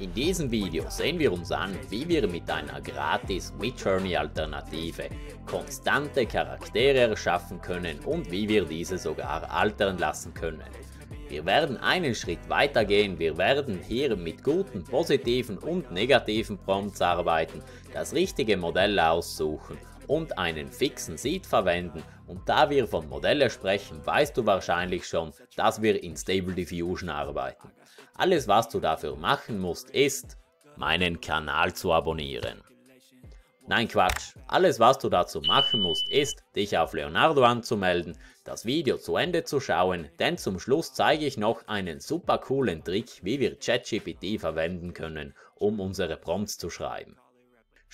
In diesem Video sehen wir uns an, wie wir mit einer gratis Midjourney-Alternative konstante Charaktere erschaffen können und wie wir diese sogar altern lassen können. Wir werden einen Schritt weiter gehen, wir werden hier mit guten, positiven und negativen Prompts arbeiten, das richtige Modell aussuchen und einen fixen Seed verwenden und da wir von Modelle sprechen, weißt du wahrscheinlich schon, dass wir in Stable Diffusion arbeiten. Alles was du dafür machen musst ist, meinen Kanal zu abonnieren. Nein Quatsch, alles was du dazu machen musst ist, dich auf Leonardo anzumelden, das Video zu Ende zu schauen, denn zum Schluss zeige ich noch einen super coolen Trick, wie wir ChatGPT verwenden können, um unsere Prompts zu schreiben.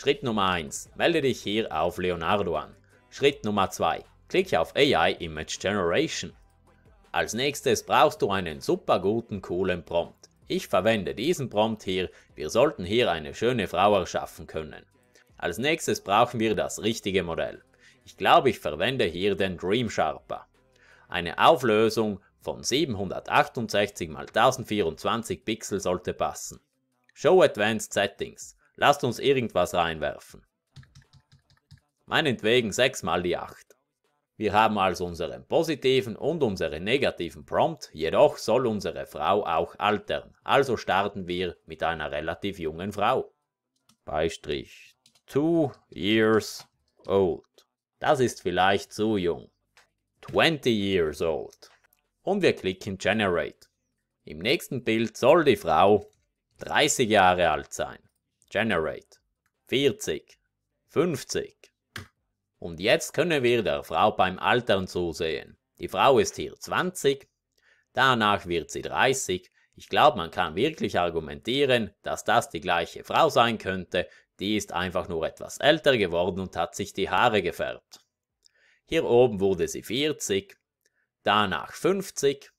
Schritt Nummer 1. Melde dich hier auf Leonardo an. Schritt Nummer 2. Klicke auf AI Image Generation. Als nächstes brauchst du einen super guten coolen Prompt. Ich verwende diesen Prompt hier, wir sollten hier eine schöne Frau erschaffen können. Als nächstes brauchen wir das richtige Modell. Ich glaube ich verwende hier den Dream Sharper. Eine Auflösung von 768 x 1024 Pixel sollte passen. Show Advanced Settings. Lasst uns irgendwas reinwerfen. Meinetwegen 6 mal die 8. Wir haben also unseren positiven und unseren negativen Prompt, jedoch soll unsere Frau auch altern. Also starten wir mit einer relativ jungen Frau. Beistrich. 2 years old. Das ist vielleicht zu jung. 20 years old. Und wir klicken Generate. Im nächsten Bild soll die Frau 30 Jahre alt sein. Generate. 40. 50. Und jetzt können wir der Frau beim Altern zusehen. Die Frau ist hier 20, danach wird sie 30. Ich glaube, man kann wirklich argumentieren, dass das die gleiche Frau sein könnte, die ist einfach nur etwas älter geworden und hat sich die Haare gefärbt. Hier oben wurde sie 40, danach 50,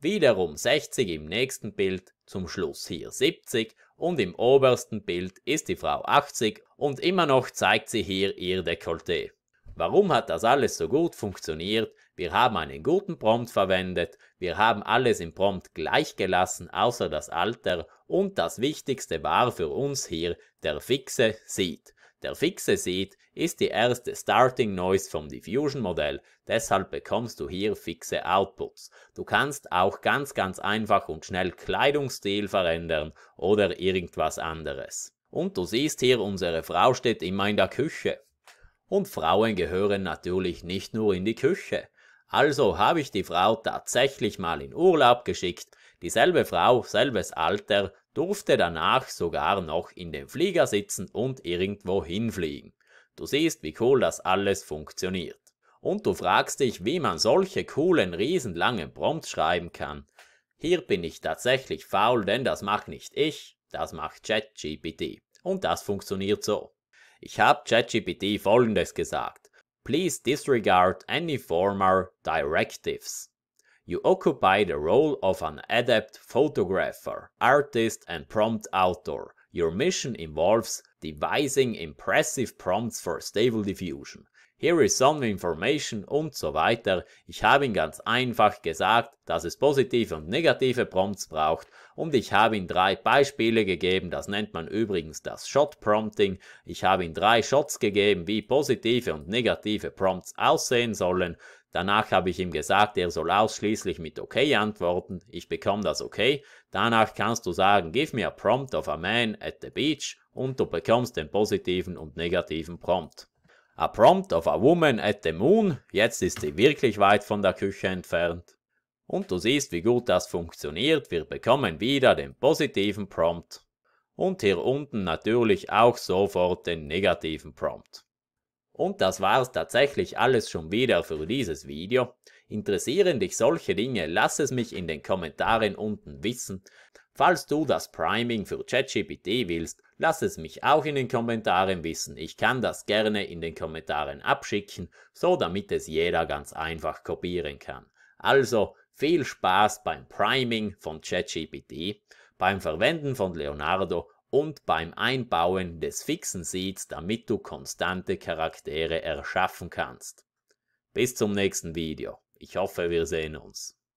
wiederum 60 im nächsten Bild, zum Schluss hier 70 und im obersten Bild ist die Frau 80 und immer noch zeigt sie hier ihr Dekolleté. Warum hat das alles so gut funktioniert? Wir haben einen guten Prompt verwendet, wir haben alles im Prompt gleich gelassen, außer das Alter und das Wichtigste war für uns hier der fixe Seed. Der fixe Seed ist die erste Starting Noise vom Diffusion Modell, deshalb bekommst du hier fixe Outputs. Du kannst auch ganz ganz einfach und schnell Kleidungsstil verändern oder irgendwas anderes. Und du siehst hier, unsere Frau steht immer in der Küche. Und Frauen gehören natürlich nicht nur in die Küche. Also habe ich die Frau tatsächlich mal in Urlaub geschickt, dieselbe Frau, selbes Alter, durfte danach sogar noch in dem Flieger sitzen und irgendwo hinfliegen. Du siehst, wie cool das alles funktioniert. Und du fragst dich, wie man solche coolen, riesenlangen Prompts schreiben kann. Hier bin ich tatsächlich faul, denn das macht nicht ich, das macht ChatGPT. Und das funktioniert so. Ich habe ChatGPT folgendes gesagt. Please disregard any former directives. You occupy the role of an adept photographer, artist and prompt author. Your mission involves devising impressive prompts for stable diffusion. here is some information und so weiter. Ich habe ihm ganz einfach gesagt, dass es positive und negative Prompts braucht und ich habe ihm drei Beispiele gegeben, das nennt man übrigens das Shot Prompting. Ich habe ihm drei Shots gegeben, wie positive und negative Prompts aussehen sollen. Danach habe ich ihm gesagt, er soll ausschließlich mit OK antworten. Ich bekomme das OK. Danach kannst du sagen, give me a prompt of a man at the beach und du bekommst den positiven und negativen Prompt. A prompt of a woman at the moon, jetzt ist sie wirklich weit von der Küche entfernt. Und du siehst, wie gut das funktioniert, wir bekommen wieder den positiven Prompt. Und hier unten natürlich auch sofort den negativen Prompt. Und das war's tatsächlich alles schon wieder für dieses Video. Interessieren dich solche Dinge, lass es mich in den Kommentaren unten wissen. Falls du das Priming für ChatGPT willst, Lass es mich auch in den Kommentaren wissen. Ich kann das gerne in den Kommentaren abschicken, so damit es jeder ganz einfach kopieren kann. Also viel Spaß beim Priming von ChatGPT, beim Verwenden von Leonardo und beim Einbauen des fixen Seeds, damit du konstante Charaktere erschaffen kannst. Bis zum nächsten Video. Ich hoffe, wir sehen uns.